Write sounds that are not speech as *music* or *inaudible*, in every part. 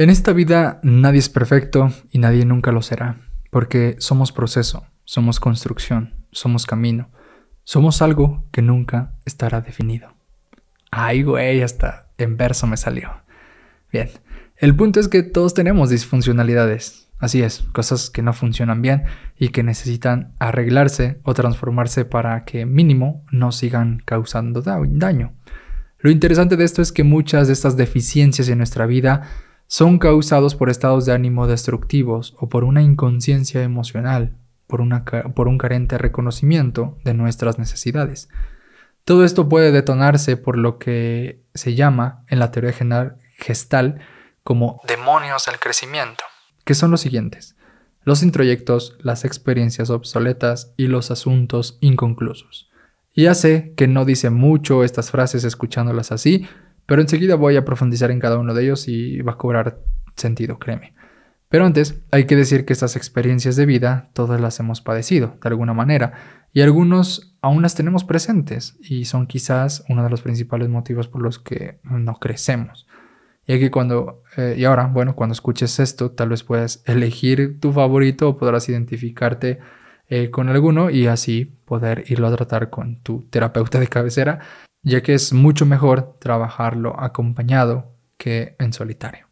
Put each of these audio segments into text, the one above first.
En esta vida nadie es perfecto y nadie nunca lo será, porque somos proceso, somos construcción, somos camino, somos algo que nunca estará definido. Ay, güey, hasta en verso me salió. Bien, el punto es que todos tenemos disfuncionalidades, así es, cosas que no funcionan bien y que necesitan arreglarse o transformarse para que mínimo no sigan causando daño. Lo interesante de esto es que muchas de estas deficiencias en nuestra vida son causados por estados de ánimo destructivos o por una inconsciencia emocional, por, un carente reconocimiento de nuestras necesidades. Todo esto puede detonarse por lo que se llama en la teoría gestal como demonios al crecimiento, que son los siguientes, los introyectos, las experiencias obsoletas y los asuntos inconclusos. Ya sé que no dice mucho estas frases escuchándolas así, pero enseguida voy a profundizar en cada uno de ellos y va a cobrar sentido, créeme. Pero antes, hay que decir que estas experiencias de vida todas las hemos padecido, de alguna manera, y algunos aún las tenemos presentes, y son quizás uno de los principales motivos por los que no crecemos. Y que cuando, eh, y ahora, bueno, cuando escuches esto, tal vez puedas elegir tu favorito o podrás identificarte eh, con alguno y así poder irlo a tratar con tu terapeuta de cabecera ya que es mucho mejor trabajarlo acompañado que en solitario.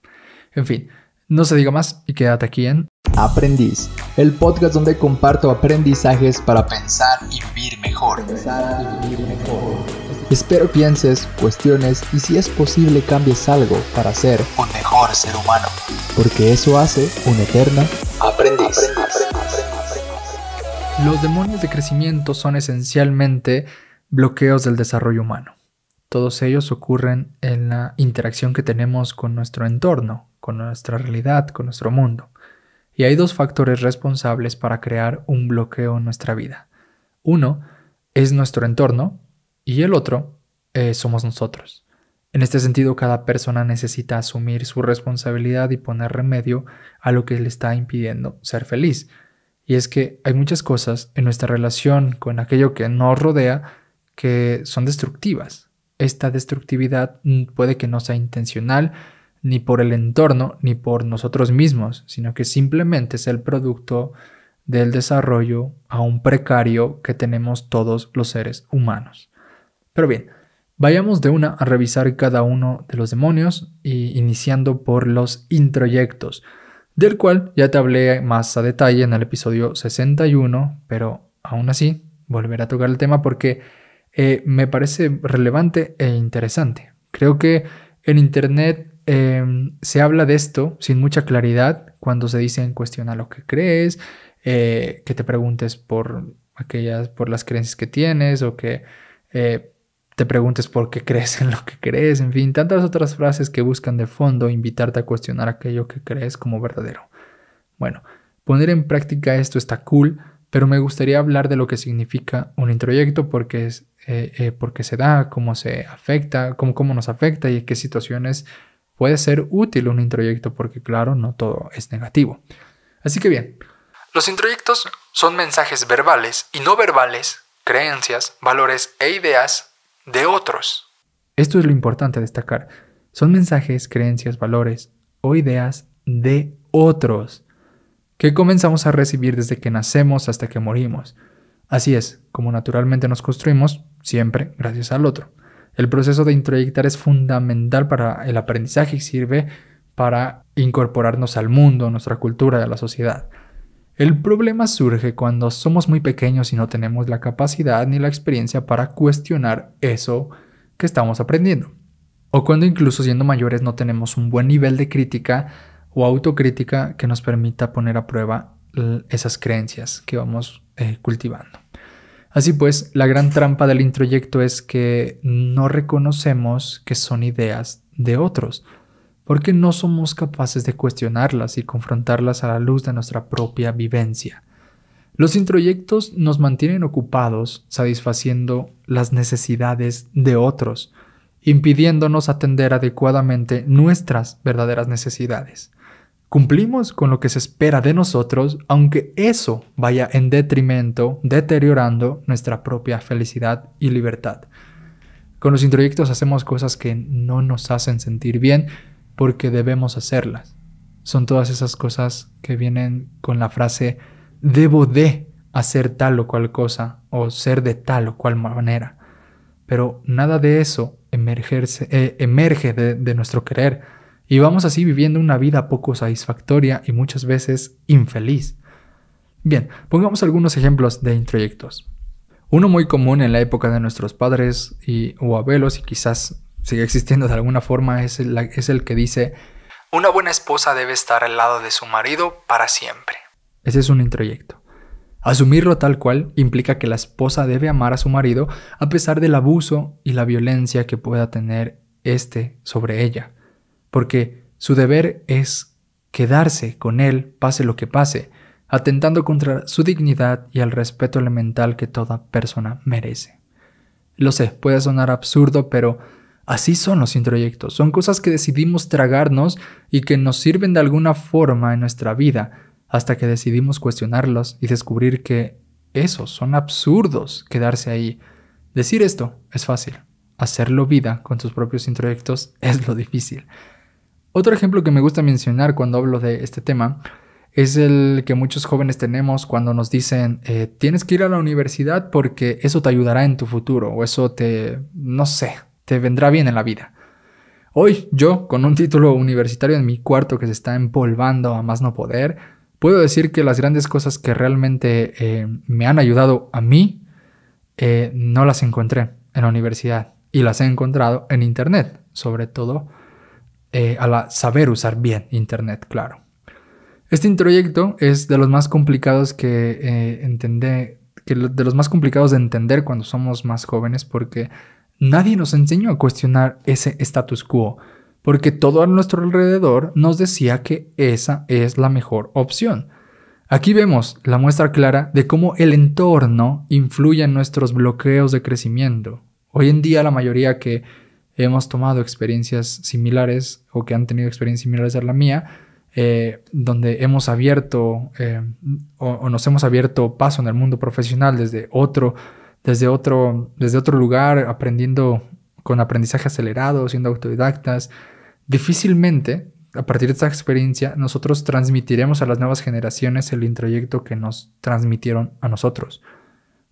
En fin, no se diga más y quédate aquí en Aprendiz, el podcast donde comparto aprendizajes para pensar y vivir mejor. Espero pienses, cuestiones y si es posible cambies algo para ser un mejor ser humano, porque eso hace un eterno aprendiz. Los demonios de crecimiento son esencialmente bloqueos del desarrollo humano. Todos ellos ocurren en la interacción que tenemos con nuestro entorno, con nuestra realidad, con nuestro mundo. Y hay dos factores responsables para crear un bloqueo en nuestra vida. Uno es nuestro entorno y el otro eh, somos nosotros. En este sentido, cada persona necesita asumir su responsabilidad y poner remedio a lo que le está impidiendo ser feliz. Y es que hay muchas cosas en nuestra relación con aquello que nos rodea que son destructivas. Esta destructividad mm, puede que no sea intencional ni por el entorno ni por nosotros mismos, sino que simplemente es el producto del desarrollo aún precario que tenemos todos los seres humanos. Pero bien, vayamos de una a revisar cada uno de los demonios, y iniciando por los introyectos, del cual ya te hablé más a detalle en el episodio 61, pero aún así volver a tocar el tema porque eh, me parece relevante e interesante. Creo que en Internet eh, se habla de esto sin mucha claridad cuando se cuestión cuestiona lo que crees, eh, que te preguntes por aquellas, por las creencias que tienes o que te preguntes por qué crees en lo que crees, en fin, tantas otras frases que buscan de fondo invitarte a cuestionar aquello que crees como verdadero. Bueno, poner en práctica esto está cool, pero me gustaría hablar de lo que significa un introyecto, porque, es, eh, eh, porque se da, cómo se afecta, cómo, cómo nos afecta y en qué situaciones puede ser útil un introyecto, porque claro, no todo es negativo. Así que bien. Los introyectos son mensajes verbales y no verbales, creencias, valores e ideas de otros. Esto es lo importante destacar. Son mensajes, creencias, valores o ideas de otros que comenzamos a recibir desde que nacemos hasta que morimos. Así es, como naturalmente nos construimos, siempre gracias al otro. El proceso de introyectar es fundamental para el aprendizaje y sirve para incorporarnos al mundo, a nuestra cultura, a la sociedad. El problema surge cuando somos muy pequeños y no tenemos la capacidad ni la experiencia para cuestionar eso que estamos aprendiendo. O cuando incluso siendo mayores no tenemos un buen nivel de crítica o autocrítica que nos permita poner a prueba esas creencias que vamos eh, cultivando. Así pues, la gran trampa del introyecto es que no reconocemos que son ideas de otros, porque no somos capaces de cuestionarlas y confrontarlas a la luz de nuestra propia vivencia. Los introyectos nos mantienen ocupados satisfaciendo las necesidades de otros, impidiéndonos atender adecuadamente nuestras verdaderas necesidades. Cumplimos con lo que se espera de nosotros, aunque eso vaya en detrimento, deteriorando nuestra propia felicidad y libertad. Con los introyectos hacemos cosas que no nos hacen sentir bien porque debemos hacerlas. Son todas esas cosas que vienen con la frase debo de hacer tal o cual cosa o ser de tal o cual manera. Pero nada de eso eh, emerge de nuestro querer y vamos así viviendo una vida poco satisfactoria y muchas veces infeliz. Bien, pongamos algunos ejemplos de introyectos. Uno muy común en la época de nuestros padres y, o abuelos, y quizás sigue existiendo de alguna forma, es el, es el que dice, una buena esposa debe estar al lado de su marido para siempre. Ese es un introyecto. Asumirlo tal cual implica que la esposa debe amar a su marido a pesar del abuso y la violencia que pueda tener éste sobre ella porque su deber es quedarse con él pase lo que pase, atentando contra su dignidad y el respeto elemental que toda persona merece. Lo sé, puede sonar absurdo, pero así son los introyectos, son cosas que decidimos tragarnos y que nos sirven de alguna forma en nuestra vida, hasta que decidimos cuestionarlos y descubrir que esos son absurdos quedarse ahí. Decir esto es fácil, hacerlo vida con tus propios introyectos es lo difícil. Otro ejemplo que me gusta mencionar cuando hablo de este tema es el que muchos jóvenes tenemos cuando nos dicen, eh, tienes que ir a la universidad porque eso te ayudará en tu futuro o eso te, no sé, te vendrá bien en la vida. Hoy yo, con un título universitario en mi cuarto que se está empolvando a más no poder, puedo decir que las grandes cosas que realmente eh, me han ayudado a mí, eh, no las encontré en la universidad y las he encontrado en Internet, sobre todo eh, a la saber usar bien Internet, claro. Este introyecto es de los más complicados que eh, que de los más complicados de entender cuando somos más jóvenes porque nadie nos enseñó a cuestionar ese status quo, porque todo a nuestro alrededor nos decía que esa es la mejor opción. Aquí vemos la muestra clara de cómo el entorno influye en nuestros bloqueos de crecimiento. Hoy en día la mayoría que hemos tomado experiencias similares o que han tenido experiencias similares a la mía, eh, donde hemos abierto eh, o, nos hemos abierto paso en el mundo profesional desde otro, desde otro, desde otro lugar, aprendiendo con aprendizaje acelerado, siendo autodidactas, difícilmente a partir de esta experiencia nosotros transmitiremos a las nuevas generaciones el introyecto que nos transmitieron a nosotros.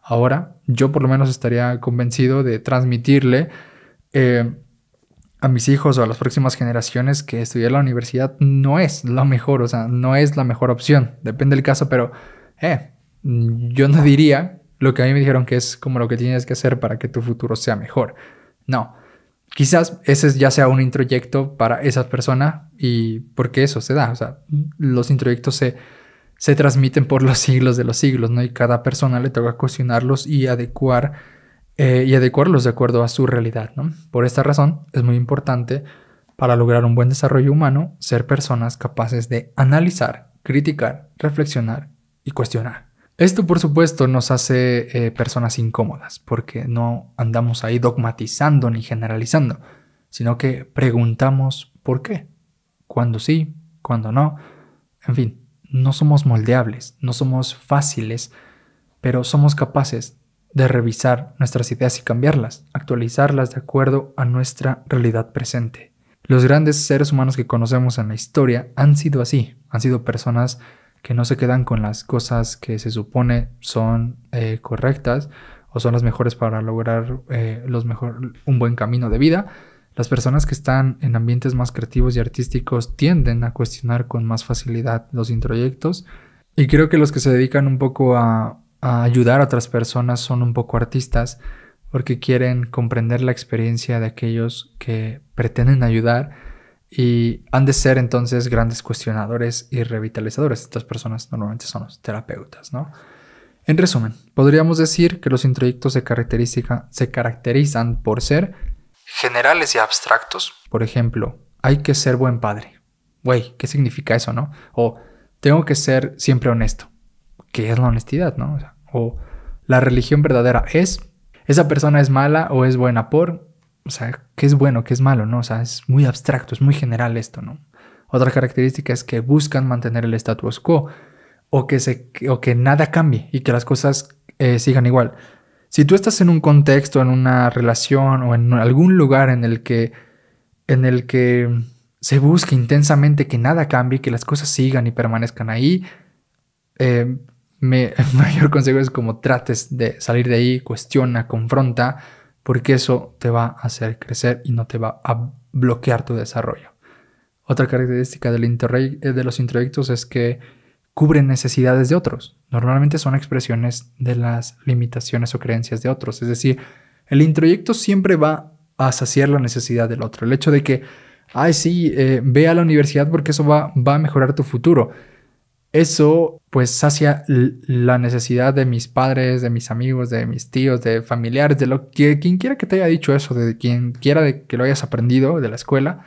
Ahora, yo por lo menos estaría convencido de transmitirle eh, a mis hijos o a las próximas generaciones que estudiar la universidad no es lo mejor, o sea, no es la mejor opción, depende del caso, pero eh, yo no diría lo que a mí me dijeron que es como lo que tienes que hacer para que tu futuro sea mejor. No, quizás ese ya sea un introyecto para esa persona y porque eso se da, o sea, los introyectos se, transmiten por los *laughs* siglos de los siglos, ¿no? Y cada persona le toca cuestionarlos y adecuar eh, y adecuarlos de acuerdo a su realidad. Por esta razón, es muy importante para lograr un buen desarrollo humano ser personas capaces de analizar, criticar, reflexionar y cuestionar. Esto, por supuesto, nos hace eh, personas incómodas, porque no andamos ahí dogmatizando ni generalizando, sino que preguntamos por qué, cuándo sí, cuándo no. En fin, no somos moldeables, no somos fáciles, pero somos capaces de revisar nuestras ideas y cambiarlas, actualizarlas de acuerdo a nuestra realidad presente. Los grandes seres humanos que conocemos en la historia han sido así, han sido personas que no se quedan con las cosas que se supone son eh, correctas o son las mejores para lograr eh, los mejor, un buen camino de vida. Las personas que están en ambientes más creativos y artísticos tienden a cuestionar con más facilidad los introyectos y creo que los que se dedican un poco a ayudar a otras personas son un poco artistas porque quieren comprender la experiencia de aquellos que pretenden ayudar y han de ser entonces grandes cuestionadores y revitalizadores. Estas personas normalmente son los terapeutas, ¿no? En resumen, podríamos decir que los introyectos se, se caracterizan por ser generales y abstractos. Por ejemplo, hay que ser buen padre. Güey, ¿qué significa eso, no? O tengo que ser siempre honesto. ¿Qué es la honestidad, no? O sea, o la religión verdadera es, esa persona es mala o es buena por, o sea, qué es bueno, qué es malo, ¿no? O sea, es muy abstracto, es muy general esto, ¿no? Otra característica es que buscan mantener el status quo o que, se, o que nada cambie y que las cosas eh, sigan igual. Si tú estás en un contexto, en una relación o en algún lugar en el que, en el que se busca intensamente que nada cambie, que las cosas sigan y permanezcan ahí, eh, *laughs* el mayor consejo es como trates de salir de ahí, cuestiona, confronta, porque eso te va a hacer crecer y no te va a bloquear tu desarrollo. Otra característica eh, de los introyectos es que cubren necesidades de otros. Normalmente son expresiones de las limitaciones o creencias de otros. Es decir, el introyecto siempre va a saciar la necesidad del otro. El hecho de que, ay, sí, eh, ve a la universidad porque eso va a mejorar tu futuro eso pues sacia la necesidad de mis padres, de mis amigos, de mis tíos, de familiares, de lo que quien quiera que te haya dicho eso, de quien quiera de que lo hayas aprendido de la escuela,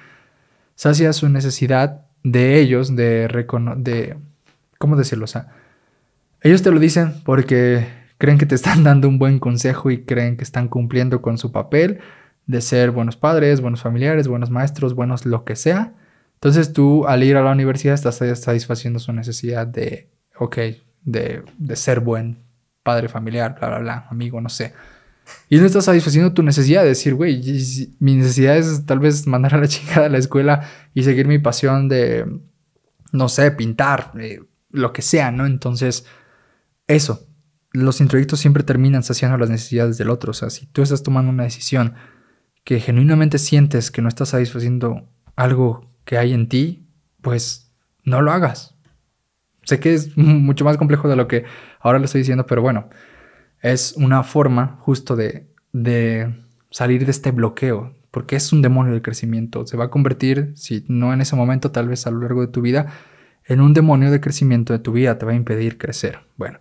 sacia su necesidad de ellos de de cómo decirlo, o sea, ellos te lo dicen porque creen que te están *laughs* dando un buen consejo y creen que están cumpliendo con su papel de ser buenos padres, buenos familiares, buenos maestros, buenos lo que sea entonces tú al ir a la universidad estás satisfaciendo su necesidad de, ok, de, ser buen padre familiar, bla, bla, bla, amigo, no sé. Y no estás satisfaciendo tu necesidad de decir, güey, mi necesidad es tal vez mandar a la *laughs* chica a la escuela y seguir mi pasión de, no sé, pintar, eh, lo que sea, ¿no? Entonces, eso, los introyectos siempre terminan saciando las necesidades del otro. O sea, si tú estás tomando una decisión que genuinamente sientes que no estás satisfaciendo algo que hay en ti, pues no lo hagas. Sé que es *laughs* mucho más complejo de lo que ahora le estoy diciendo, pero bueno, es una forma justo de, salir de este bloqueo, porque es un demonio del crecimiento. Se va a convertir, si no en ese momento, tal vez a lo largo de tu vida, en un demonio de crecimiento de tu vida, te va a impedir crecer. Bueno,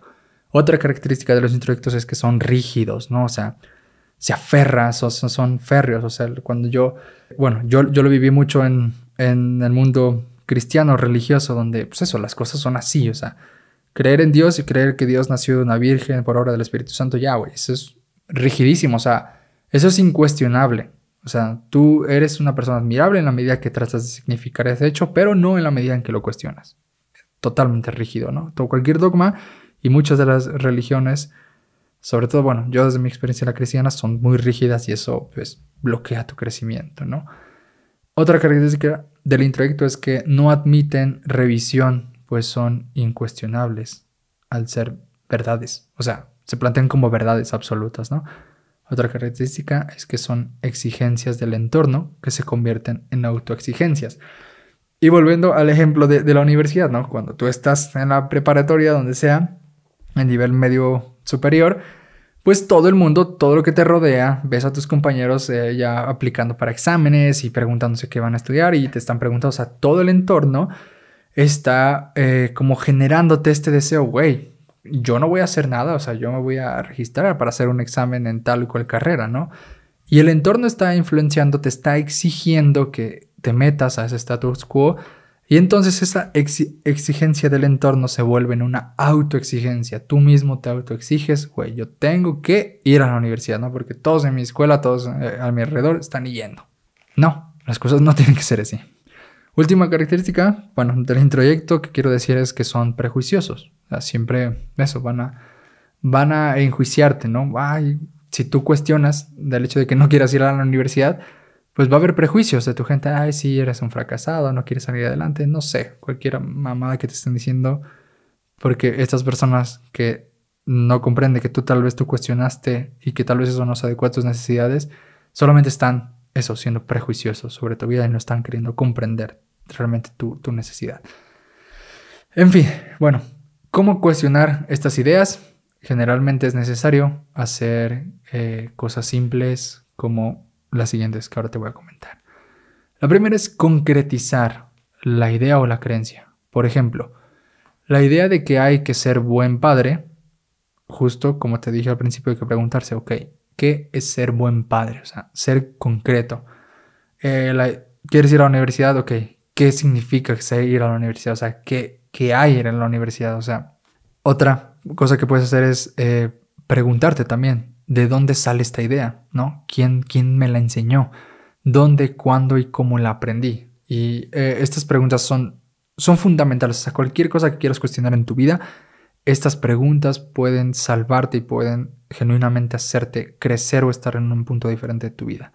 otra característica de los introyectos es que son rígidos, ¿no? O sea, se aferran, son, son férreos. O sea, cuando yo, bueno, yo lo viví mucho en, en el mundo cristiano, religioso, donde, pues eso, las cosas son así, o sea, creer en Dios y creer que Dios nació de una virgen por obra del Espíritu Santo, ya, güey, eso es rigidísimo, o sea, eso es incuestionable. O sea, tú eres una persona admirable en la medida que tratas de significar ese hecho, pero no en la medida en que lo cuestionas. Totalmente rígido, ¿no? Todo, cualquier dogma y muchas de las religiones, sobre todo, bueno, yo desde mi experiencia la cristiana, son muy rígidas y eso, pues, bloquea tu crecimiento, ¿no? Otra característica del intelecto es que no admiten revisión, pues son incuestionables al ser verdades. O sea, se plantean como verdades absolutas, ¿no? Otra característica es que son exigencias del entorno que se convierten en autoexigencias. Y volviendo al ejemplo de, de la universidad, ¿no? Cuando tú estás en la preparatoria, donde sea, en nivel medio superior, pues todo el mundo, todo lo que te rodea, ves a tus compañeros eh, ya aplicando para exámenes y preguntándose qué van a estudiar y te están preguntando, o sea, todo el entorno está eh, como generándote este deseo, güey, yo no voy a hacer nada, o sea, yo me voy a registrar para hacer un examen en tal o cual carrera, ¿no? Y el entorno está influenciando, te está exigiendo que te metas a ese status quo y entonces esa exigencia del entorno se vuelve en una autoexigencia. Tú mismo te autoexiges, güey, yo tengo que ir a la universidad, ¿no? Porque todos en mi escuela, todos eh, a mi alrededor están yendo. No, las cosas no tienen que ser así. Última característica, bueno, del introyecto que quiero decir es que son prejuiciosos. O sea, siempre eso, van a, van a enjuiciarte, ¿no? Ay, si tú cuestionas del hecho de que no quieras ir a la universidad, pues va a haber prejuicios de tu gente. Ay, sí, eres un fracasado, no quieres salir adelante, no sé, cualquier mamada que te estén diciendo. Porque estas personas que no comprenden que tú tal vez tú cuestionaste y que tal vez eso no se adecua a tus necesidades, solamente están eso, siendo prejuiciosos sobre tu vida y no están queriendo comprender realmente tu, necesidad. En fin, bueno, ¿cómo cuestionar estas ideas? Generalmente es necesario hacer eh, cosas simples como las siguientes que ahora te voy a comentar. La primera es concretizar la idea o la creencia. Por ejemplo, la idea de que hay que ser buen padre, justo como te dije al principio, hay que preguntarse, ok, ¿qué es ser buen padre? O sea, ser concreto. Eh, ¿Quieres ir a la universidad? Ok, ¿qué significa ir a la universidad? O sea, ¿qué, hay en la universidad? O sea, otra cosa que puedes hacer es eh, preguntarte también, de dónde sale esta idea, ¿no? ¿Quién, quién me la enseñó? ¿Dónde, cuándo y cómo la aprendí? Y eh, estas preguntas son, son fundamentales. a cualquier cosa que quieras cuestionar en tu vida, estas preguntas pueden salvarte y pueden genuinamente hacerte crecer o estar en un punto diferente de tu vida.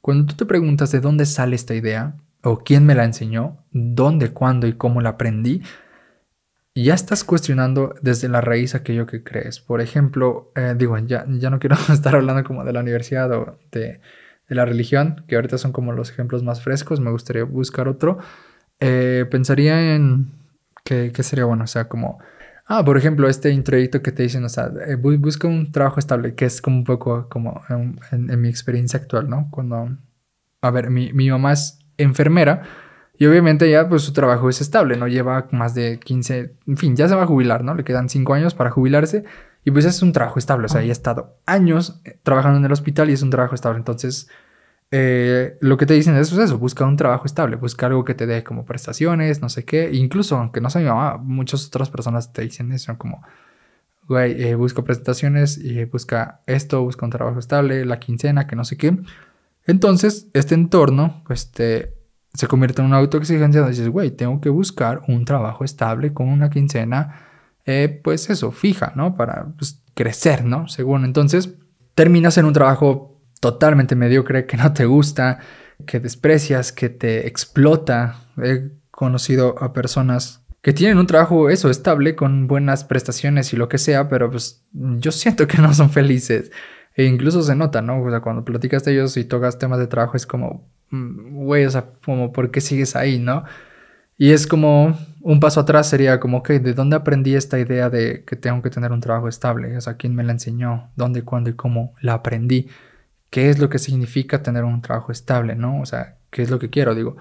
Cuando tú te preguntas de dónde sale esta idea, o quién me la enseñó, dónde, cuándo y cómo la aprendí, ya estás cuestionando desde la raíz aquello que crees. Por ejemplo, eh, digo, ya, ya no quiero *laughs* estar hablando como de la universidad o de, la religión, que ahorita son como los ejemplos más frescos, me gustaría buscar otro. Eh, pensaría en que, sería bueno, o sea, como, ah, por ejemplo, este introito que te dicen, o sea, eh, busca un trabajo estable, que es como un poco como en, mi experiencia actual, ¿no? Cuando, a ver, mi, mi mamá es enfermera, y obviamente ya pues su trabajo es estable, no lleva más de 15, en fin, ya se va a jubilar, ¿no? Le quedan 5 años para jubilarse y pues es un trabajo estable, o sea, ya ha estado años eh, trabajando en el hospital y es un trabajo estable. Entonces, eh, lo que te dicen es pues, eso, busca un trabajo estable, busca algo que te dé como prestaciones, no sé qué. incluso, aunque no sea mi mamá, muchas otras personas te dicen eso, como, güey, eh, busca prestaciones, y busca esto, busca un trabajo estable, la quincena, que no sé qué. Entonces, este entorno, este, se convierte en una autoexigencia donde dices, güey, tengo que buscar un trabajo estable con una quincena, eh, pues eso, fija, ¿no? Para pues, crecer, ¿no? Según entonces, terminas en un trabajo totalmente mediocre, que no te gusta, que desprecias, que te explota. He conocido a personas que tienen un trabajo, eso, estable, con buenas prestaciones y lo que sea, pero pues yo siento que no son felices. E incluso se nota, ¿no? O sea, cuando platicaste de ellos y tocas temas de trabajo es como, mm, güey, o sea, como, ¿por qué sigues ahí, no? Y es como, un paso atrás sería como, ok, ¿de dónde aprendí esta idea de que tengo que tener un trabajo estable? O sea, ¿quién me la enseñó? ¿Dónde, cuándo y cómo la aprendí? ¿Qué es lo que significa tener un trabajo estable, no? O sea, ¿qué es lo que quiero? Digo,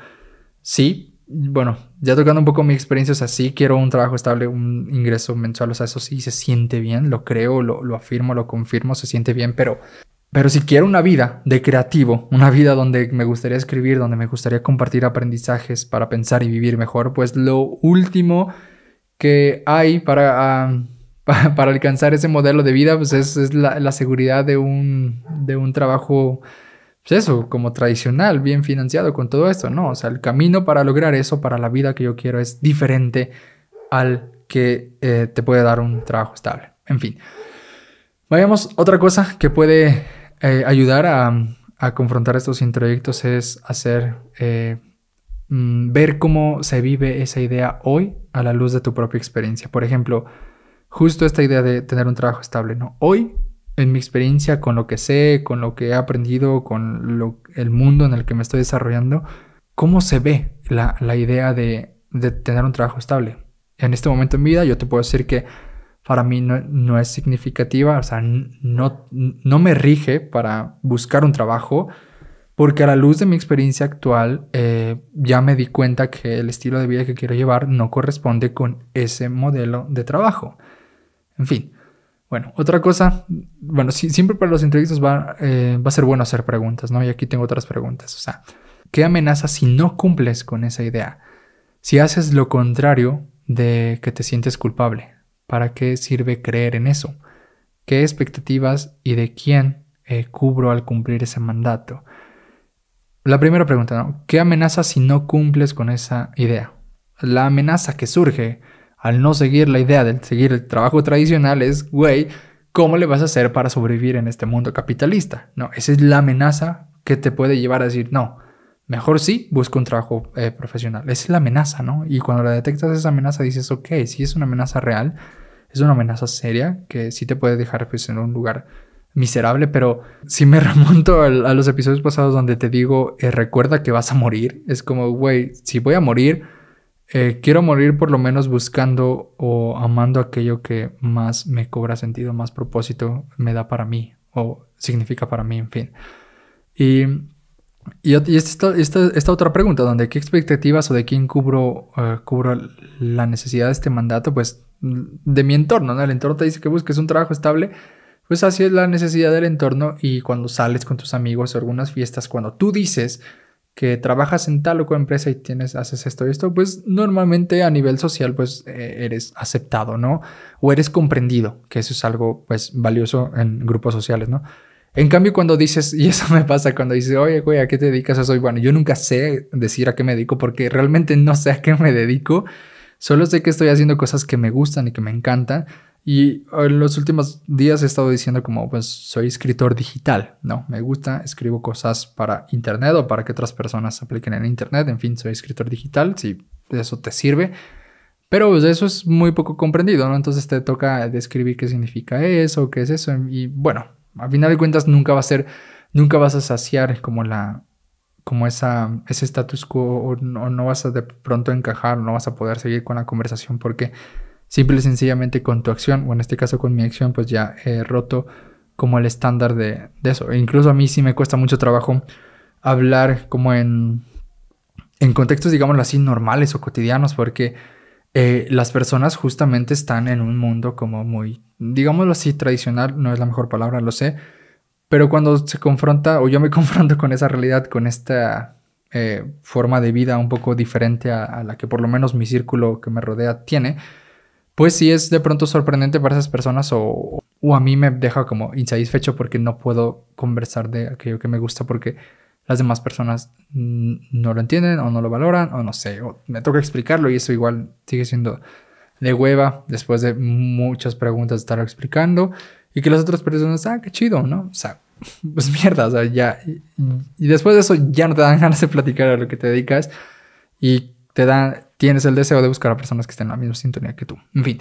sí, bueno, ya tocando un poco mi experiencia, o sea, quiero un trabajo estable, un ingreso mensual, o sea, eso sí se siente bien, lo creo, lo, afirmo, lo confirmo, se siente bien, pero, pero si quiero una vida de creativo, una vida donde me gustaría escribir, donde me gustaría compartir aprendizajes para pensar y vivir mejor, pues lo último que hay para... Ah, *laughs* para alcanzar ese modelo de vida, pues es, la, seguridad de un, de un trabajo pues eso, como tradicional, bien financiado con todo esto, ¿no? O sea, el camino para lograr eso, para la vida que yo quiero, es diferente al que eh, te puede dar un trabajo estable. En fin. Vayamos, otra cosa que puede eh, ayudar a, confrontar estos introyectos es hacer, eh, mm, ver cómo se vive esa idea hoy a la luz de tu propia experiencia. Por ejemplo, justo esta idea de tener un trabajo estable, ¿no? Hoy en mi experiencia, con lo que sé, con lo que he aprendido, con lo, el mundo en el que me estoy desarrollando, ¿cómo se ve la, idea de, tener un trabajo estable? En este momento en mi vida yo te puedo decir que para mí no, es significativa, o sea, no, me rige para buscar un trabajo, porque a la luz de mi experiencia actual eh, ya me di cuenta que el estilo de vida que quiero llevar no corresponde con ese modelo de trabajo. En fin, bueno, otra cosa, bueno, siempre para los entrevistas eh, va, a ser bueno hacer preguntas, ¿no? Y aquí tengo otras preguntas. O sea, ¿qué amenaza si no cumples con esa idea? Si haces lo contrario de que te sientes culpable, ¿para qué sirve creer en eso? ¿Qué expectativas y de quién eh, cubro al cumplir ese mandato? La primera pregunta, ¿no? ¿Qué amenaza si no cumples con esa idea? La amenaza que surge al no seguir la idea de seguir el trabajo tradicional es, güey, ¿cómo le vas a hacer para sobrevivir en este mundo capitalista? No, esa es la amenaza que te puede llevar a decir, no, mejor sí, busco un trabajo eh, profesional. Esa es la amenaza, ¿no? Y cuando la detectas esa amenaza dices, ok, si es una amenaza real, es una amenaza seria que sí te puede dejar pues, en un lugar miserable, pero si me *laughs* remonto a, los episodios pasados donde te digo, eh, recuerda que vas a morir, es como, güey, si voy a morir eh, quiero morir por lo menos buscando o amando aquello que más me cobra sentido, más propósito me da para mí o significa para mí, en fin. Y, esta, otra pregunta, donde qué expectativas o de quién cubro, eh, cubro la necesidad de este mandato, pues mm, de mi entorno, ¿no? El entorno te dice que busques un trabajo estable, pues así es la necesidad del entorno y cuando sales con tus amigos o algunas fiestas, cuando tú dices que trabajas en tal o cual empresa y tienes, haces esto y esto, pues normalmente a nivel social pues eh, eres aceptado, ¿no? O eres comprendido, que eso es algo pues valioso en grupos sociales, ¿no? En cambio, cuando dices, *laughs* y eso me pasa cuando dices, oye, güey, ¿a qué te dedicas? Eso soy bueno. Yo nunca sé decir a qué me dedico porque realmente no sé a qué me dedico. Solo sé que estoy haciendo cosas que me gustan y que me encantan y en los últimos días he estado diciendo como, pues soy escritor digital, ¿no? Me gusta, escribo cosas para Internet o para que otras personas apliquen en Internet, en fin, soy escritor digital, si eso te sirve. Pero pues, eso es muy poco comprendido, ¿no? Entonces te toca describir qué significa eso, qué es eso, y bueno, a final de cuentas nunca va a ser, nunca vas a saciar como la, como esa, ese status quo, o no, no vas a de pronto encajar, no vas a poder seguir con la conversación porque Simple y sencillamente con tu acción, o en este caso con mi acción, pues ya he roto como el estándar de, eso. E incluso a mí sí me cuesta mucho trabajo hablar como en, en contextos, digámoslo así, normales o cotidianos, porque eh, las personas justamente están en un mundo como muy, digámoslo así, tradicional, no es la mejor palabra, lo sé, pero cuando se confronta, o yo me *laughs* confronto con esa realidad, con esta eh, forma de vida un poco diferente a, la que por lo menos mi círculo que me rodea tiene, pues sí es de pronto sorprendente para esas personas o, o a mí me deja como insatisfecho porque no puedo conversar de aquello que me gusta porque las demás personas no lo entienden o no lo valoran o no sé, o me toca explicarlo y eso igual sigue siendo de hueva después de muchas preguntas estar explicando y que las otras personas, ah, qué chido, ¿no? O sea, *laughs* pues mierda, o sea, ya. Y, y después de eso ya no te dan *laughs* ganas de platicar a lo que te dedicas y te dan tienes el deseo de buscar a personas que estén en la misma sintonía que tú. En fin,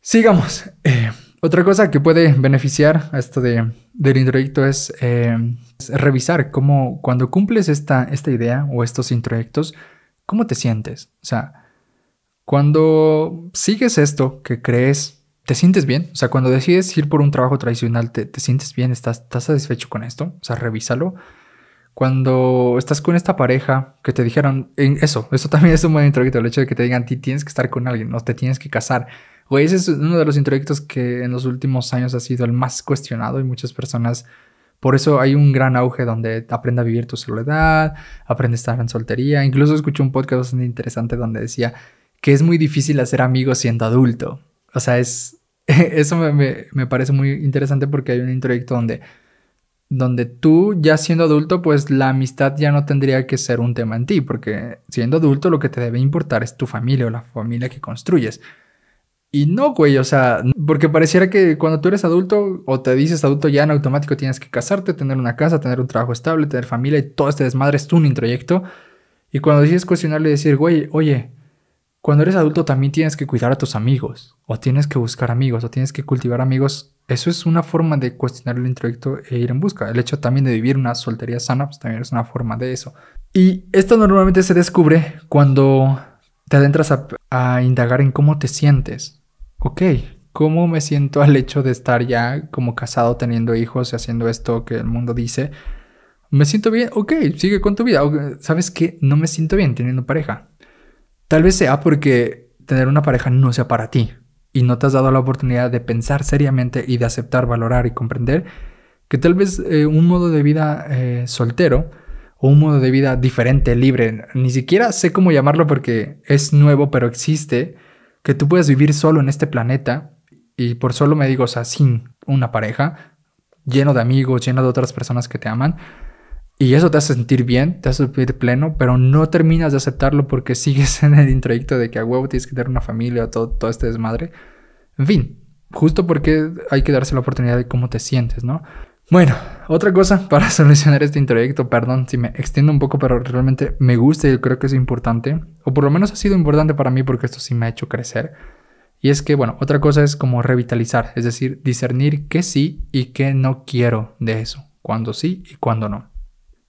sigamos. Eh, otra cosa que puede beneficiar a esto del introyecto eh, es, revisar cómo cuando cumples esta, esta idea o estos introyectos, ¿cómo te sientes? O sea, cuando sigues esto que crees, ¿te sientes bien? O sea, cuando decides ir por un trabajo tradicional, ¿te, sientes bien? ¿Estás, ¿Estás satisfecho con esto? O sea, revísalo cuando estás con esta pareja que te dijeron, en eso, eso también es un buen introyecto, el hecho de que te digan, ti tienes que estar con alguien, no te tienes que casar. Güey, ese es uno de los introyectos que en los últimos años ha sido el más cuestionado y muchas personas, por eso hay un gran auge donde aprende a vivir tu soledad, aprende a estar en soltería. Incluso escuché un podcast bastante interesante donde decía que es muy difícil hacer amigos siendo adulto. O sea, es, *laughs* eso me, me, me parece muy interesante porque hay un introyecto donde donde tú ya siendo adulto, pues la amistad ya no tendría que ser un tema en ti, porque siendo adulto lo que te debe importar es tu familia o la familia que construyes. Y no, güey, o sea, porque pareciera que cuando tú eres adulto o te dices adulto ya en automático tienes que casarte, tener una casa, tener un trabajo estable, tener familia y todo este desmadre es un introyecto. Y cuando decides cuestionarle y decir, güey, oye, cuando eres adulto también tienes que cuidar a tus amigos, o tienes que buscar amigos, o tienes que cultivar amigos. Eso es una forma de cuestionar el introyecto e ir en busca. El hecho también de vivir una soltería sana, pues también es una forma de eso. Y esto normalmente se descubre cuando te adentras a, indagar en cómo te sientes. Ok, ¿cómo me siento al hecho de estar ya como casado, teniendo hijos y haciendo esto que el mundo dice? ¿Me siento bien? Ok, sigue con tu vida. ¿Sabes qué? No me siento bien teniendo pareja Tal vez sea porque tener una pareja no sea para ti y no te has dado la oportunidad de pensar seriamente y de aceptar, valorar y comprender que tal vez eh, un modo de vida eh, soltero o un modo de vida diferente, libre, ni siquiera sé cómo llamarlo porque es nuevo, pero existe, que tú puedes vivir solo en este planeta y por solo me digo, o sea, sin una pareja, lleno de amigos, lleno de otras personas que te aman, y eso te hace sentir bien, te hace sentir pleno, pero no terminas de aceptarlo porque *laughs* sigues en el introyecto de que a huevo tienes que tener una familia o todo, todo este desmadre. En fin, justo porque hay que darse la oportunidad de cómo te sientes, ¿no? Bueno, otra cosa *laughs* para solucionar este introyecto, perdón si me extiendo un poco, pero realmente me gusta y creo que es importante, o por lo menos ha sido importante para mí porque esto sí me ha hecho crecer. Y es que, bueno, otra cosa es como revitalizar, es decir, discernir qué sí y qué no quiero de eso, cuándo sí y cuándo no.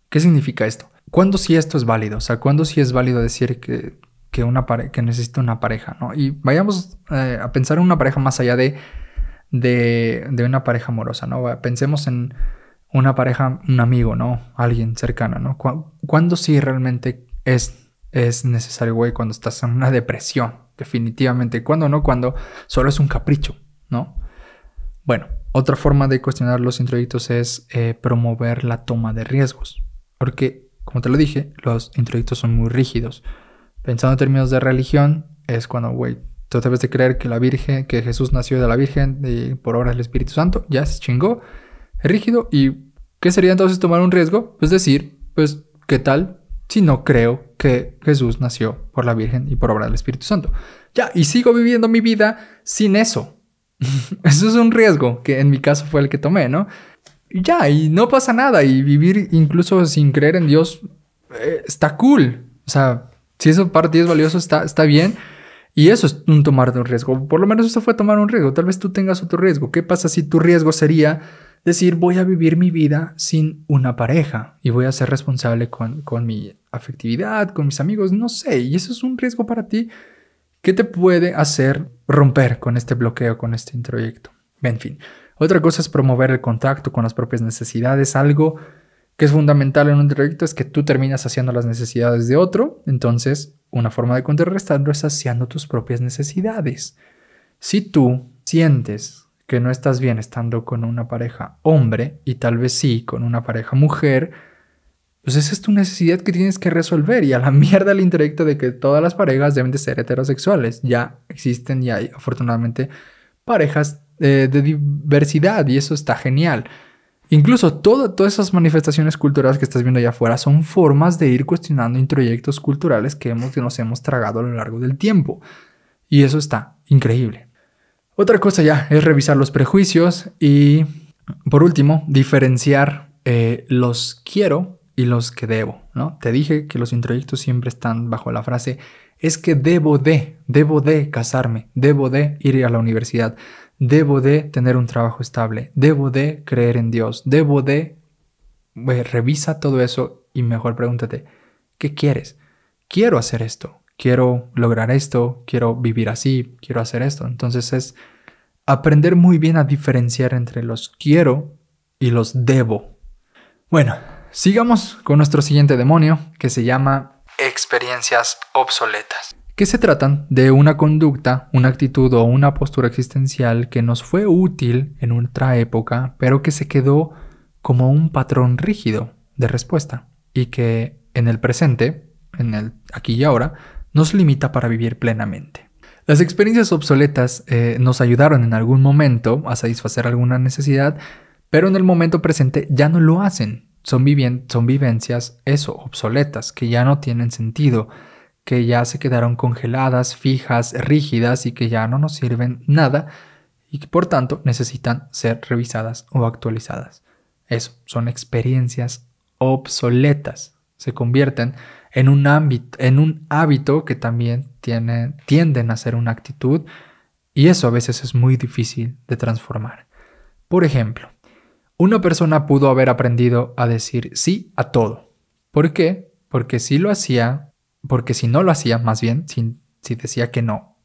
¿Qué significa esto? ¿Cuándo sí esto es válido? O sea, ¿cuándo sí es válido decir que, que, una que necesita una pareja? ¿no? Y vayamos eh, a pensar en una pareja más allá de, de, una pareja amorosa, ¿no? Pensemos en una pareja, un amigo, ¿no? Alguien cercano, ¿no? ¿Cuándo sí realmente es, es necesario, güey, cuando estás en una depresión? Definitivamente. ¿Cuándo no? Cuando solo es un capricho, ¿no? Bueno, otra forma de cuestionar los introyectos es eh, promover la toma de riesgos. Porque, como te lo dije, los introyectos son muy rígidos. Pensando en términos de religión, es cuando, güey, tú debes de creer que la Virgen, que Jesús nació de la Virgen y por obra del Espíritu Santo, ya se chingó, es rígido. ¿Y qué sería entonces tomar un riesgo? Pues decir, pues, ¿qué tal si no creo que Jesús nació por la Virgen y por obra del Espíritu Santo? Ya, y sigo viviendo mi vida sin eso. *laughs* eso es un riesgo que en mi caso fue el que tomé, ¿no? ya, y no pasa nada. Y vivir incluso sin creer en Dios eh, está cool. O sea, si eso para ti es valioso, está, bien. Y eso es un tomar de un riesgo. Por lo menos eso fue tomar un riesgo. Tal vez tú tengas otro riesgo. ¿Qué pasa si tu riesgo sería decir voy a vivir mi vida sin una pareja y voy a ser responsable con, con mi afectividad, con mis amigos? No sé. Y eso es un riesgo para ti ¿qué te puede hacer romper con este bloqueo, con este introyecto. En fin. Otra cosa es promover el contacto con las propias necesidades, algo que es fundamental en un trayecto es que tú terminas haciendo las necesidades de otro, entonces una forma de contrarrestarlo es haciendo tus propias necesidades. Si tú sientes que no estás bien estando con una pareja hombre y tal vez sí con una pareja mujer, pues esa es tu necesidad que tienes que resolver y a la *laughs* mierda el intelecto de que todas las parejas deben de ser heterosexuales. Ya existen y hay afortunadamente parejas eh, de, diversidad y eso está genial. Incluso todas esas manifestaciones culturales que estás viendo allá afuera son formas de ir cuestionando introyectos culturales que, hemos, nos hemos tragado a lo largo del tiempo. Y eso está increíble. Otra cosa ya es revisar los prejuicios y, por último, diferenciar eh, los quiero y los que debo. ¿no? Te dije que los introyectos siempre están bajo la frase es que debo de, debo de casarme, debo de ir a la universidad, debo de tener un trabajo estable, debo de creer en Dios, debo de... revisa todo eso y mejor pregúntate, ¿qué quieres? Quiero hacer esto, quiero lograr esto, quiero vivir así, quiero hacer esto. Entonces es aprender muy bien a diferenciar entre los quiero y los debo. Bueno, sigamos con nuestro siguiente demonio que se llama experiencias obsoletas que se tratan de una conducta, una actitud o una postura existencial que nos fue útil en otra época, pero que se quedó como un patrón rígido de respuesta y que en el presente, en el aquí y ahora, nos limita para vivir plenamente. Las experiencias obsoletas eh, nos ayudaron en algún momento a satisfacer alguna necesidad, pero en el momento presente ya no lo hacen. Son, son vivencias, eso, obsoletas, que ya no tienen sentido que ya se quedaron congeladas, fijas, rígidas y que ya no nos sirven nada y que por tanto necesitan ser revisadas o actualizadas. Eso son experiencias obsoletas. Se convierten en un, ámbito, en un hábito que también tiene, tienden a ser una actitud y eso a veces es muy difícil de transformar. Por ejemplo, una persona pudo haber aprendido a decir sí a todo. ¿Por qué? Porque si lo hacía porque si no lo hacía, más bien, si, decía que no,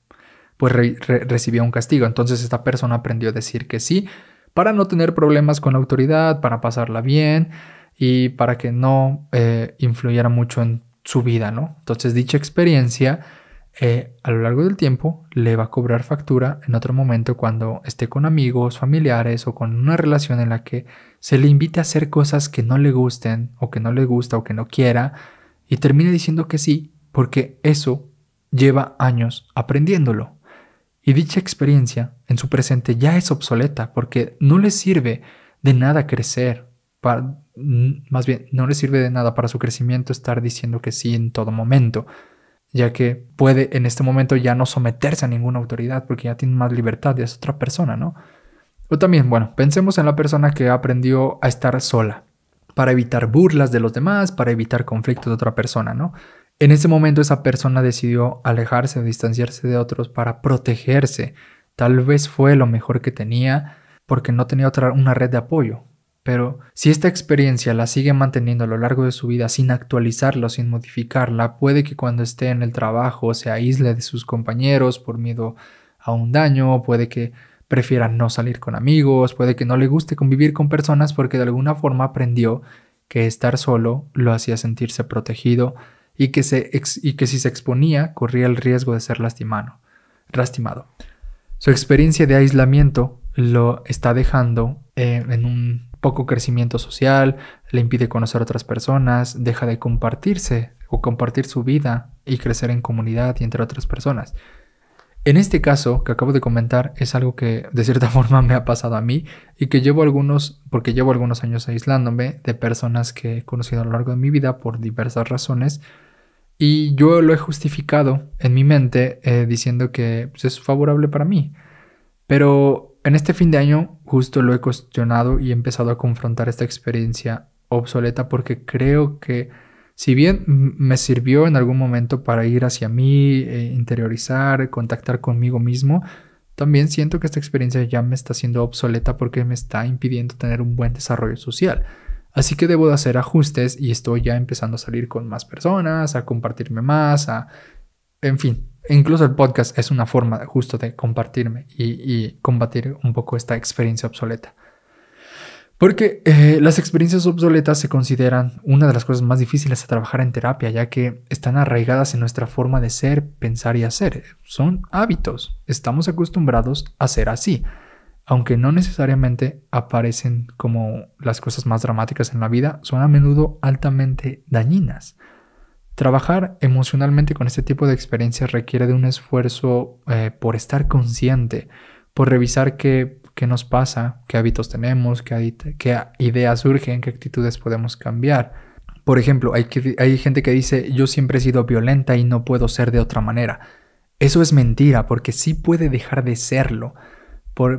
pues recibía un castigo. Entonces esta persona aprendió a decir que sí para no tener problemas con la autoridad, para pasarla bien y para que no eh, influyera mucho en su vida, ¿no? Entonces dicha experiencia eh, a lo largo del tiempo le va a cobrar factura en otro momento cuando esté con amigos, familiares o con una relación en la que se le invite a hacer cosas que no le gusten o que no le gusta o que no quiera y termina diciendo que sí porque eso lleva años aprendiéndolo. Y dicha experiencia en su presente ya es obsoleta porque no le sirve de nada crecer, más bien no le sirve de nada para su crecimiento estar diciendo que sí en todo momento, ya que puede en este momento ya no someterse a ninguna autoridad porque ya tiene más libertad, y es otra persona, ¿no? O también, bueno, pensemos en la persona que aprendió a estar sola para evitar burlas de los demás, para evitar conflictos de otra persona, ¿no? En ese momento esa persona decidió alejarse o distanciarse de otros para protegerse. Tal vez fue lo mejor que tenía porque no tenía otra una red de apoyo. Pero si esta experiencia la sigue manteniendo a lo largo de su vida sin actualizarla sin modificarla, puede que cuando esté en el trabajo se aísle de sus compañeros por miedo a un daño, puede que prefiera no salir con amigos, puede que no le guste convivir con personas porque de alguna forma aprendió que estar solo lo hacía sentirse protegido y que, se que si se exponía corría el riesgo de ser lastimado. lastimado. Su experiencia de aislamiento lo está dejando eh, en un poco crecimiento social, le impide conocer a otras personas, deja de compartirse o compartir su vida y crecer en comunidad y entre otras personas. En este caso que acabo de comentar es algo que de cierta *laughs* forma me ha pasado a mí y que llevo algunos, porque llevo algunos años aislándome de personas que he conocido a lo largo de mi vida por diversas razones y yo lo he justificado en mi mente eh, diciendo que pues, es favorable para mí. Pero en este fin de año justo lo he cuestionado y he empezado a confrontar esta experiencia obsoleta porque creo que si bien me sirvió en algún momento para ir hacia mí, eh, interiorizar, contactar conmigo mismo, también siento que esta experiencia ya me está siendo obsoleta porque me está impidiendo tener un buen desarrollo social. Así que debo de hacer ajustes y estoy ya empezando a salir con más personas, a compartirme más, a... En fin, incluso el podcast es una forma justo de compartirme y combatir un poco esta experiencia obsoleta. Porque eh, las experiencias obsoletas se consideran una de las cosas más difíciles a trabajar en terapia, ya que están arraigadas en nuestra forma de ser, pensar y hacer. Son hábitos. Estamos acostumbrados a ser así, aunque no necesariamente aparecen como las cosas más dramáticas en la vida, son a menudo altamente dañinas. Trabajar emocionalmente con este tipo de experiencias requiere de un esfuerzo eh, por estar consciente, por revisar que qué nos pasa, qué hábitos tenemos, qué, ideas surgen, qué actitudes podemos cambiar. Por ejemplo, hay, gente que dice yo siempre he sido violenta y no puedo ser de otra manera. Eso es mentira porque sí puede dejar de serlo,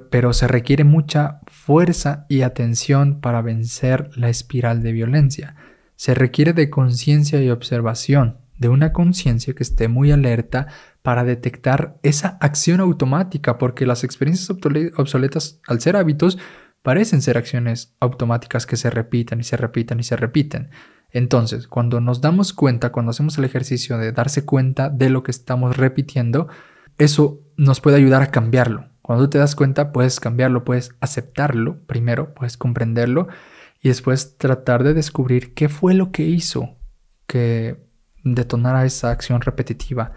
pero se requiere mucha fuerza y atención para vencer la espiral de violencia. Se requiere de conciencia y observación de una conciencia que esté muy alerta para detectar esa acción automática, porque las experiencias obsoletas, al ser hábitos, parecen ser acciones automáticas que se repiten y se repiten y se repiten. Entonces, cuando nos damos cuenta, cuando hacemos el ejercicio de darse cuenta de lo que estamos repitiendo, eso nos puede ayudar a cambiarlo. Cuando te das cuenta, puedes cambiarlo, puedes aceptarlo primero, puedes comprenderlo y después tratar de descubrir qué fue lo que hizo que detonar a esa acción repetitiva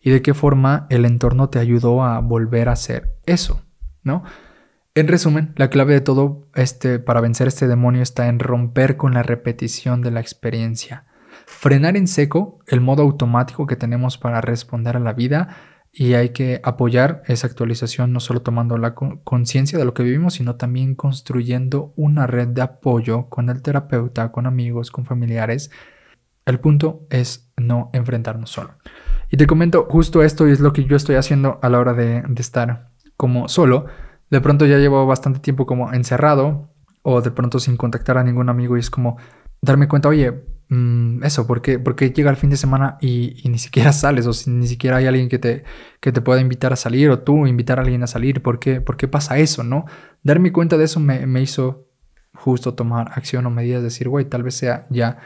y de qué forma el entorno te ayudó a volver a hacer eso, ¿no? En resumen, la clave de todo este para vencer este demonio está en romper con la repetición de la experiencia, frenar en seco el modo automático que tenemos para responder a la vida y hay que apoyar esa actualización no solo tomando la conciencia de lo que vivimos, sino también construyendo una red de apoyo con el terapeuta, con amigos, con familiares. El punto es no enfrentarnos solo. Y te comento, justo esto y es lo que yo estoy haciendo a la hora de, estar como solo. De pronto ya llevo bastante tiempo como encerrado o de pronto sin contactar a ningún amigo y es como darme cuenta, oye, mm, eso, ¿por qué, porque llega el fin de semana y, ni siquiera sales o si, ni siquiera hay alguien que te, que te pueda invitar a salir o tú invitar a alguien a salir? ¿Por qué, qué pasa eso, no? Darme cuenta de eso me, me hizo justo tomar acción o medidas, decir, güey, tal vez sea ya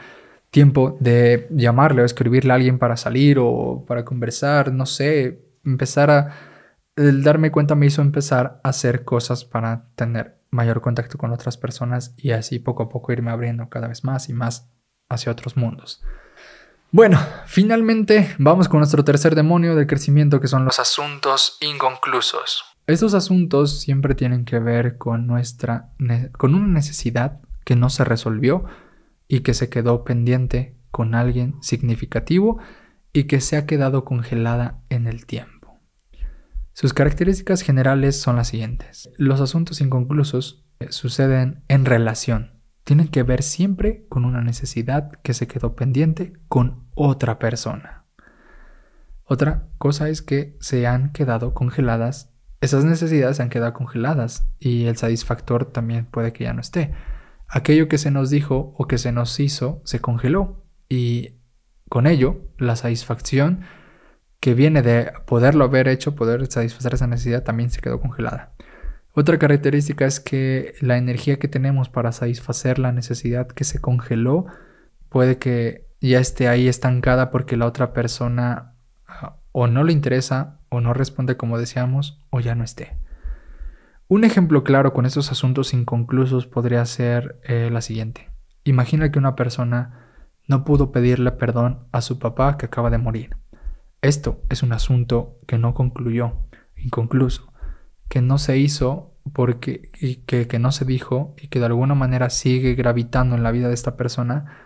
tiempo de llamarle o escribirle a alguien para salir o para conversar, no sé, empezar a... El darme cuenta me hizo empezar a hacer cosas para tener mayor contacto con otras personas y así poco a poco irme abriendo cada vez más y más hacia otros mundos. Bueno, finalmente vamos con nuestro tercer demonio del crecimiento que son los asuntos inconclusos. Estos asuntos siempre tienen que ver con nuestra con una necesidad que no se resolvió y que se quedó pendiente con alguien significativo y que se ha quedado congelada en el tiempo. Sus características generales son las siguientes. Los asuntos inconclusos eh, suceden en relación. Tienen que ver siempre con una necesidad que se quedó pendiente con otra persona. Otra cosa es que se han quedado congeladas. Esas necesidades se han quedado congeladas y el satisfactor también puede que ya no esté aquello que se nos dijo o que se nos hizo se congeló y con ello la satisfacción que viene de poderlo haber hecho, poder satisfacer esa necesidad, también se quedó congelada. Otra característica es que la energía que tenemos para satisfacer la necesidad que se congeló puede que ya esté ahí estancada porque la otra persona ah, o no le interesa o no responde como deseamos o ya no esté. Un ejemplo claro con estos asuntos inconclusos podría ser eh, la siguiente. Imagina que una persona no pudo pedirle perdón a su papá que acaba de morir. Esto es un asunto que no concluyó, inconcluso, que no se hizo porque y que, no se dijo y que de alguna manera sigue gravitando en la vida de esta persona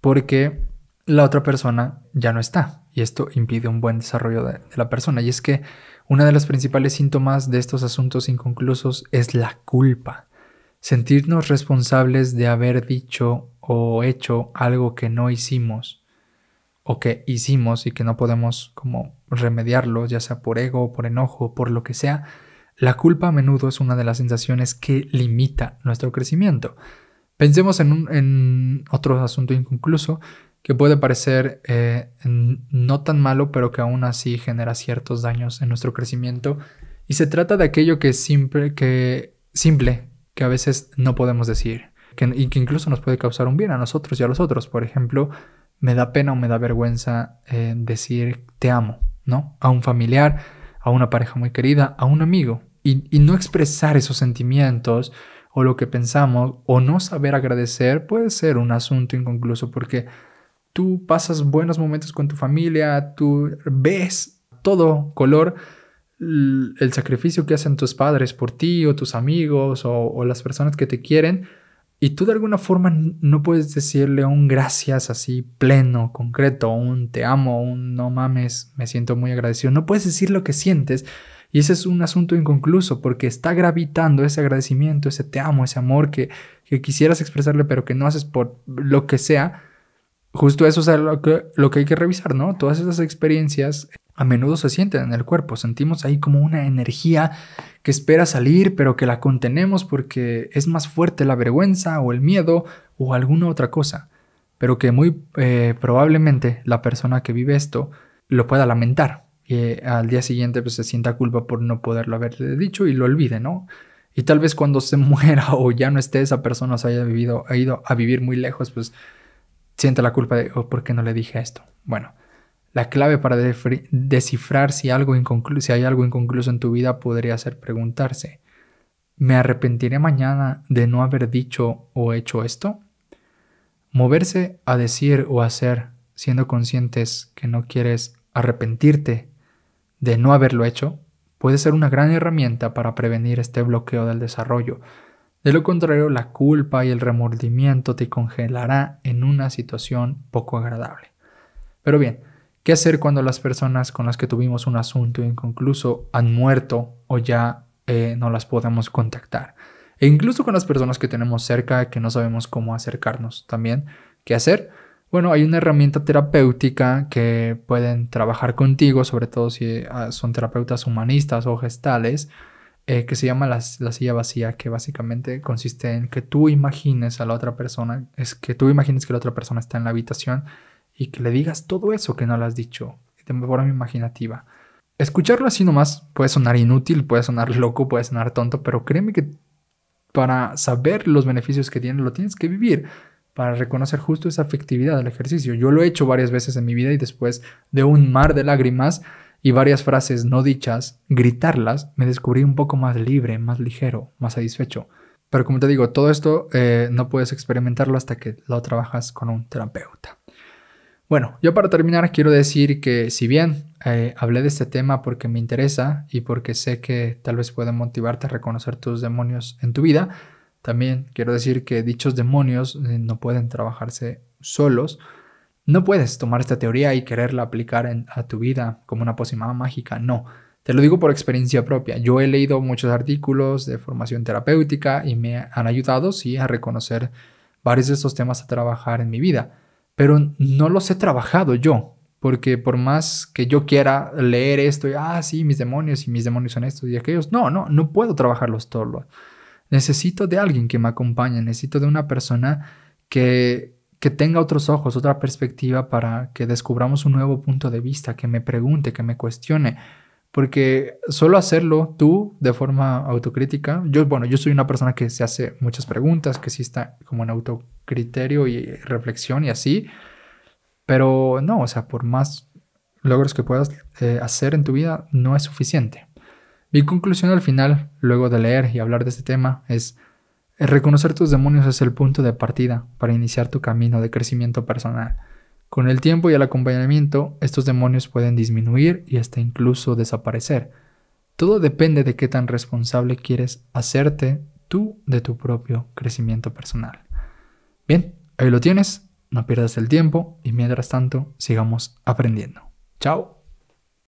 porque la otra persona ya no está y esto impide un buen desarrollo de la persona. Y es que uno de los principales síntomas de estos asuntos inconclusos es la culpa. Sentirnos responsables de haber dicho o hecho algo que no hicimos o que hicimos y que no podemos como remediarlo, ya sea por ego, por enojo, por lo que sea, la culpa a menudo es una de las sensaciones que limita nuestro crecimiento. Pensemos en, un, en otro asunto inconcluso que puede parecer eh, no tan malo, pero que aún así genera ciertos daños en nuestro crecimiento. Y se trata de aquello que es simple, que, simple, que a veces no podemos decir, que, y que incluso nos puede causar un bien a nosotros y a los otros. Por ejemplo, me da pena o me da vergüenza eh, decir te amo, ¿no? A un familiar, a una pareja muy querida, a un amigo. y no expresar esos sentimientos o lo que pensamos o no saber agradecer puede ser un asunto inconcluso porque tú pasas buenos momentos con tu familia, tú ves todo color el sacrificio que hacen tus padres por ti o tus amigos o, las personas que te quieren y tú de alguna forma no puedes decirle un gracias así pleno, concreto, un te amo, un no mames, me siento muy agradecido, no puedes decir lo que sientes y ese es un asunto inconcluso porque está gravitando ese agradecimiento, ese te amo, ese amor que quisieras expresarle pero que no haces por lo que sea justo eso es lo que, lo que hay que revisar, ¿no? Todas esas experiencias a menudo se sienten en el cuerpo, sentimos ahí como una energía que espera salir, pero que la contenemos porque es más fuerte la vergüenza o el miedo o alguna otra cosa, pero que muy eh, probablemente la persona que vive esto lo pueda lamentar y eh, al día siguiente pues, se sienta culpa por no poderlo haberle eh, dicho y lo olvide, ¿no? Y tal vez cuando se *laughs* muera o ya no esté esa persona, se haya vivido, ha ido a vivir muy lejos, pues siente la culpa de, oh, ¿por qué no le dije esto? Bueno, la clave para descifrar si, algo si hay algo inconcluso en tu vida podría ser preguntarse, ¿me arrepentiré mañana de no haber dicho o hecho esto? Moverse a decir o hacer siendo conscientes que no quieres arrepentirte de no haberlo hecho puede ser una gran herramienta para prevenir este bloqueo del desarrollo, de lo contrario, la culpa y el remordimiento te congelará en una situación poco agradable. Pero bien, ¿qué hacer cuando las personas con las que tuvimos un asunto inconcluso han muerto o ya eh, no las podemos contactar? E incluso con las personas que tenemos cerca que no sabemos cómo acercarnos también. ¿Qué hacer? Bueno, hay una herramienta terapéutica que pueden trabajar contigo, sobre todo si ah, son terapeutas humanistas o gestales eh, que se llama la, silla vacía, que básicamente consiste en que tú imagines a la otra persona, es que tú imagines que la otra persona está en la habitación y que le digas todo eso que no le has dicho te de mi imaginativa. Escucharlo así nomás puede sonar inútil, puede sonar *laughs* loco, puede sonar tonto, pero créeme que para saber los beneficios que tiene lo tienes que vivir para reconocer justo esa afectividad del ejercicio. Yo lo he hecho varias veces en mi vida y después de un mar de lágrimas y varias frases no dichas, gritarlas, me descubrí un poco más libre, más ligero, más satisfecho. Pero como te digo, todo esto eh, no puedes experimentarlo hasta que lo trabajas con un terapeuta. Bueno, yo para terminar quiero decir que si bien eh, hablé de este tema porque me interesa y porque sé que tal vez puede motivarte a reconocer tus demonios en tu vida, también quiero decir que dichos demonios eh, no pueden trabajarse solos, no puedes tomar esta teoría y quererla aplicar a tu vida como una pócima mágica, no. Te lo digo por experiencia propia. Yo he leído muchos artículos de formación terapéutica y me han ayudado, sí, a reconocer varios de estos temas a trabajar en mi vida, pero no los he trabajado yo, porque por más que yo quiera leer esto y, ah, sí, mis demonios y mis demonios son estos y aquellos, no, no, no puedo trabajarlos todos. Necesito de alguien que me acompañe, necesito de una persona que que tenga otros ojos, otra perspectiva para que descubramos un nuevo punto de vista, que me pregunte, que me cuestione. Porque solo hacerlo tú de forma autocrítica, yo, bueno, yo soy una persona que se hace muchas preguntas, que sí está como en autocriterio y reflexión y así, pero no, o sea, por más logros que puedas eh, hacer en tu vida, no es suficiente. Mi conclusión al final, luego de leer y hablar de este tema, es el reconocer tus demonios es el punto de partida para iniciar tu camino de crecimiento personal. Con el tiempo y el acompañamiento, estos demonios pueden disminuir y hasta incluso desaparecer. Todo depende de qué tan responsable quieres hacerte tú de tu propio crecimiento personal. Bien, ahí lo tienes, no pierdas el tiempo y mientras tanto sigamos aprendiendo. Chao.